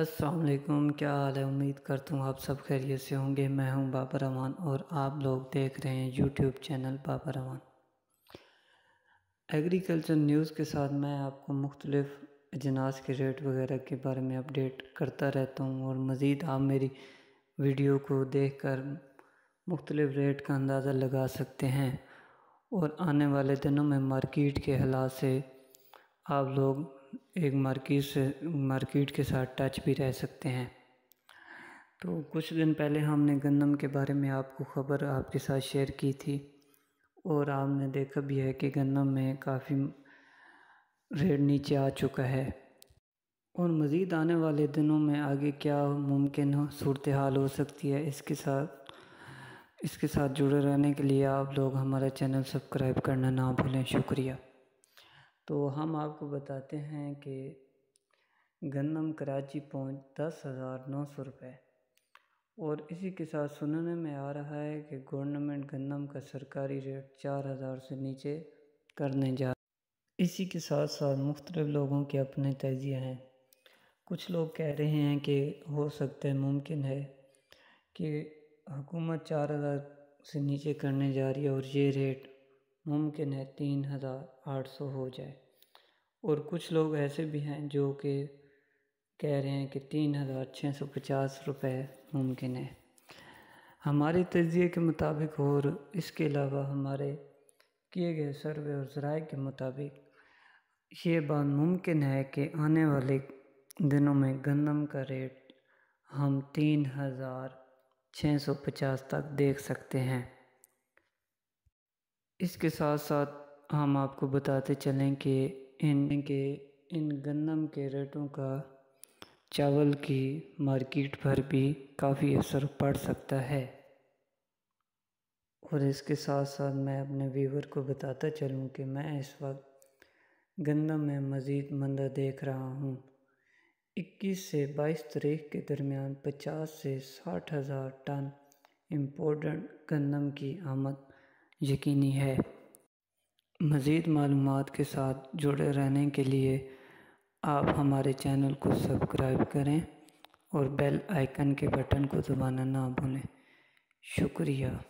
असलकुम क्या हाल है उम्मीद करता हूँ आप सब खैरियत से होंगे मैं हूँ बाबा रमान और आप लोग देख रहे हैं YouTube channel Baba Raman agriculture news के साथ मैं आपको मुख्तलिफ़ अजनास के रेट वगैरह के बारे में अपडेट करता रहता हूँ और मज़ीद आप मेरी वीडियो को देख कर मुख्तलिफ़ रेट का अंदाज़ा लगा सकते हैं और आने वाले दिनों में मार्केट के हालात से आप लोग एक मार्केट से मार्केट के साथ टच भी रह सकते हैं तो कुछ दिन पहले हमने गंदम के बारे में आपको ख़बर आपके साथ शेयर की थी और आपने देखा भी है कि गंदम में काफ़ी रेट नीचे आ चुका है और मज़ीद आने वाले दिनों में आगे क्या मुमकिन सूरत हाल हो सकती है इसके साथ इसके साथ जुड़े रहने के लिए आप लोग हमारा चैनल सब्सक्राइब करना ना भूलें शुक्रिया तो हम आपको बताते हैं कि गंदम कराची पहुँच दस हज़ार नौ सौ रुपये और इसी के साथ सुनने में आ रहा है कि गवर्नमेंट गंदम का सरकारी रेट चार हज़ार से नीचे करने जा इसी के साथ साथ मुख्तलिफ़ लोगों के अपने तजिए हैं कुछ लोग कह रहे हैं कि हो सकता है मुमकिन है कि हुकूमत चार हज़ार से नीचे करने जा रही है और ये रेट मुमकिन है तीन हज़ार आठ सौ हो जाए और कुछ लोग ऐसे भी हैं जो कि कह रहे हैं कि तीन हज़ार छः सौ पचास रुपये मुमकिन है हमारे तजिए के मुताबिक और इसके अलावा हमारे किए गए सर्वे और ज़राए के मुताबिक ये बात मुमकिन है कि आने वाले दिनों में गंदम का रेट हम तीन हज़ार छः सौ पचास तक देख सकते हैं इसके साथ साथ हम आपको बताते चलें कि इन के इन गन्नम के रेटों का चावल की मार्केट पर भी काफ़ी असर पड़ सकता है और इसके साथ साथ मैं अपने व्यूवर को बताता चलूँ कि मैं इस वक्त गंदम में मज़ीद मंदा देख रहा हूँ 21 से 22 तारीख के दरमियान 50 से साठ हज़ार टन इम्पोर्टेंट गंदम की आमद यकीनी है मज़ीद मालूम के साथ जुड़े रहने के लिए आप हमारे चैनल को सब्सक्राइब करें और बेल आइकन के बटन को दबाना ना भूलें शुक्रिया